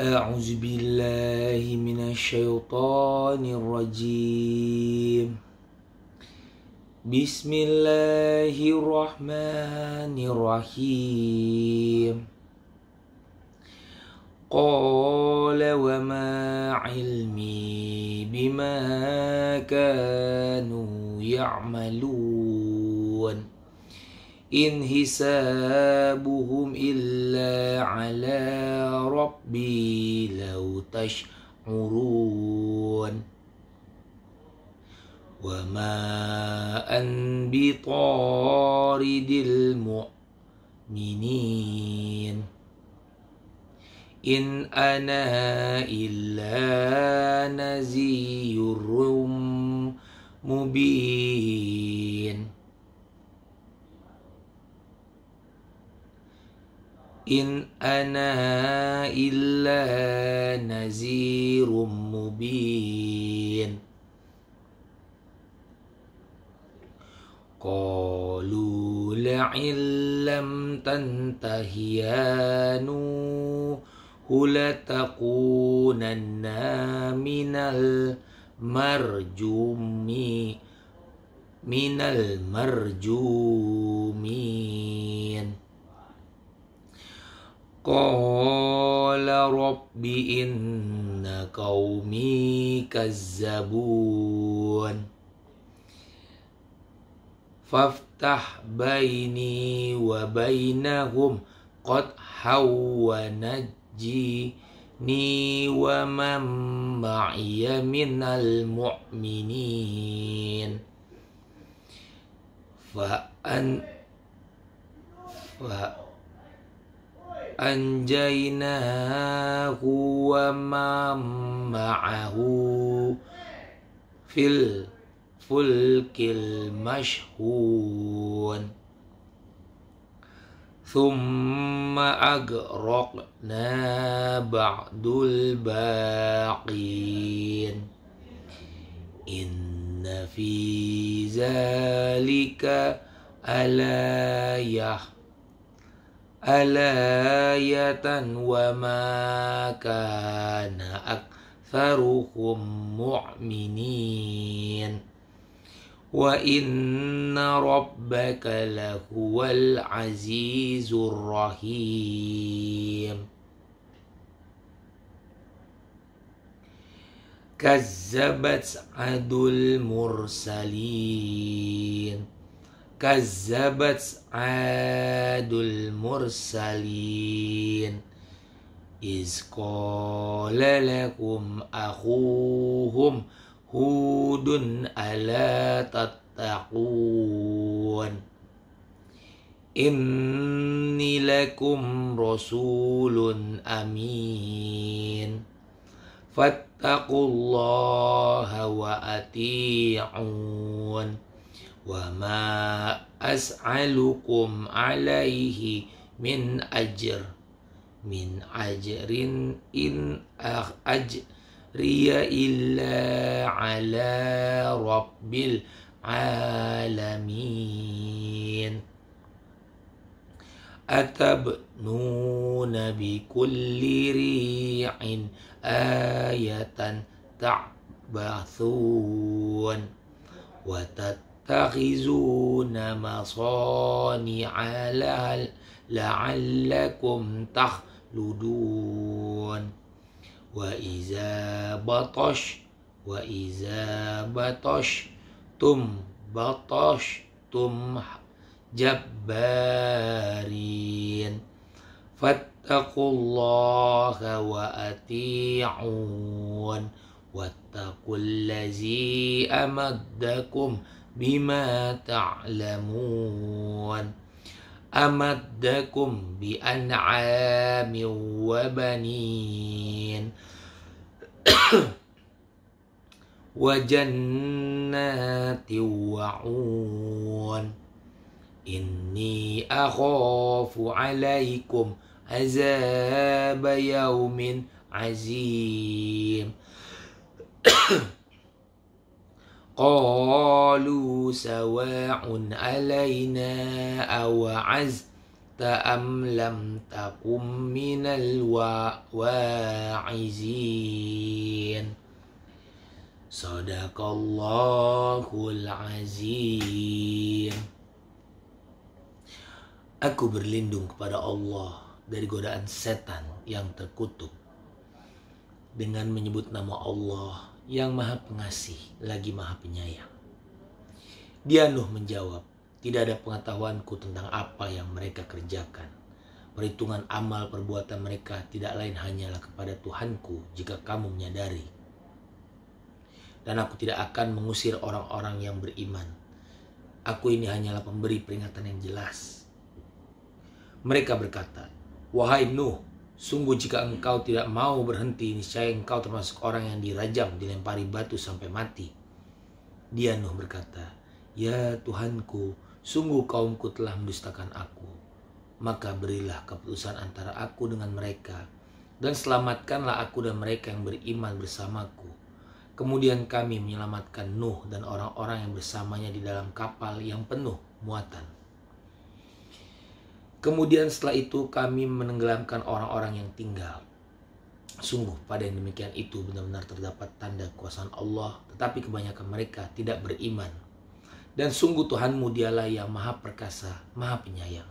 أعوذ بالله من الشيطان الرجيم بسم الله الرحمن الرحيم قال وما علمي بما كانوا يعملون إن حسابهم إلا على ربي لو تشعرون وما أن بطارد المؤمنين إن أنا إلا نذير مبين إن أنا إلا نذير مبين قالوا لئن لم تنته يا نوح لتكونن من المرجوم من المرجومين قال رب إن قومي كذبون فافتح بيني وبينهم حوى نجيني ومن معي من المؤمنين فأن فأ أنجيناه ومن معه في الفلك المشحون ثم أغرقنا بعد الباقين إن في ذلك ألا يحب آية وما كان أكثرهم مؤمنين وإن ربك لهو العزيز الرحيم كذبت عد المرسلين كذبت عاد المرسلين إذ قال لكم أخوهم هود ألا تتقون إني لكم رسول أمين فاتقوا الله وأطيعون وما أسألكم عليه من أجر من أجر إن أجري إلا على رب العالمين أتبنون بكل ريع آية تعبثون وتت تتخذون مصانع لها لعلكم تخلدون وإذا بطش وإذا بطشتم بطشتم جبارين فاتقوا الله وأطيعون واتقوا الذي أمدكم بما تعلمون أمدكم بأنعام وبنين وجنات وعون إني أخاف عليكم عذاب يوم عظيم قالوا سواء علينا أوعزت أم لم تكن من الواعزين صدق الله العظيم Aku berlindung kepada Allah dari godaan setan yang terkutuk dengan menyebut nama Allah yang maha pengasih lagi maha penyayang. Dia Nuh menjawab, tidak ada pengetahuanku tentang apa yang mereka kerjakan. Perhitungan amal perbuatan mereka tidak lain hanyalah kepada Tuhanku jika kamu menyadari. Dan aku tidak akan mengusir orang-orang yang beriman. Aku ini hanyalah pemberi peringatan yang jelas. Mereka berkata, Wahai Nuh, Sungguh jika engkau tidak mau berhenti, niscaya engkau termasuk orang yang dirajam, dilempari batu sampai mati. Dia Nuh berkata, Ya Tuhanku, sungguh kaumku telah mendustakan aku. Maka berilah keputusan antara aku dengan mereka, dan selamatkanlah aku dan mereka yang beriman bersamaku. Kemudian kami menyelamatkan Nuh dan orang-orang yang bersamanya di dalam kapal yang penuh muatan. Kemudian setelah itu kami menenggelamkan orang-orang yang tinggal. Sungguh pada yang demikian itu benar-benar terdapat tanda kuasaan Allah, tetapi kebanyakan mereka tidak beriman. Dan sungguh Tuhanmu dialah yang maha perkasa, maha penyayang.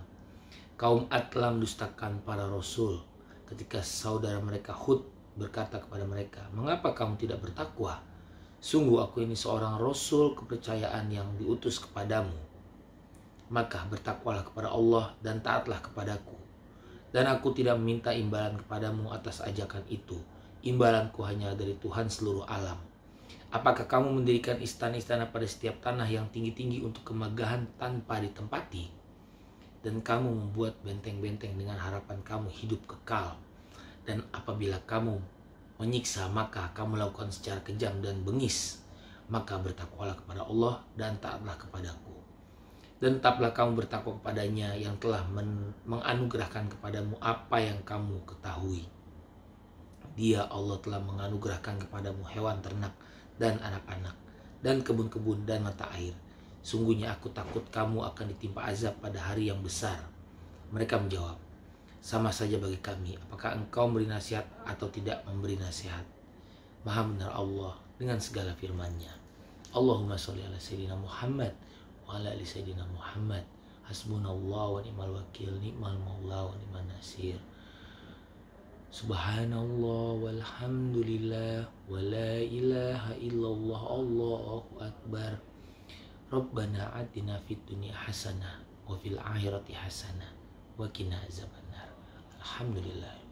Kaum Ad dustakan mendustakan para rasul ketika saudara mereka Hud berkata kepada mereka, Mengapa kamu tidak bertakwa? Sungguh aku ini seorang rasul kepercayaan yang diutus kepadamu maka bertakwalah kepada Allah dan taatlah kepadaku. Dan aku tidak meminta imbalan kepadamu atas ajakan itu. Imbalanku hanya dari Tuhan seluruh alam. Apakah kamu mendirikan istana-istana pada setiap tanah yang tinggi-tinggi untuk kemegahan tanpa ditempati? Dan kamu membuat benteng-benteng dengan harapan kamu hidup kekal. Dan apabila kamu menyiksa, maka kamu lakukan secara kejam dan bengis. Maka bertakwalah kepada Allah dan taatlah kepadaku dan tetaplah kamu bertakwa kepadanya yang telah men menganugerahkan kepadamu apa yang kamu ketahui. Dia Allah telah menganugerahkan kepadamu hewan ternak dan anak-anak dan kebun-kebun dan mata air. Sungguhnya aku takut kamu akan ditimpa azab pada hari yang besar. Mereka menjawab, sama saja bagi kami, apakah engkau memberi nasihat atau tidak memberi nasihat. Maha benar Allah dengan segala firman-Nya. Allahumma sholli ala sayyidina Muhammad wa ala ali sayyidina Muhammad hasbunallahu wa ni'mal wakil ni'mal maula wa ni'man nasir Subhanallah walhamdulillah wa la ilaha illallah Allahu akbar Rabbana atina fid dunya hasanah wa fil akhirati hasanah wa qina azabannar Alhamdulillah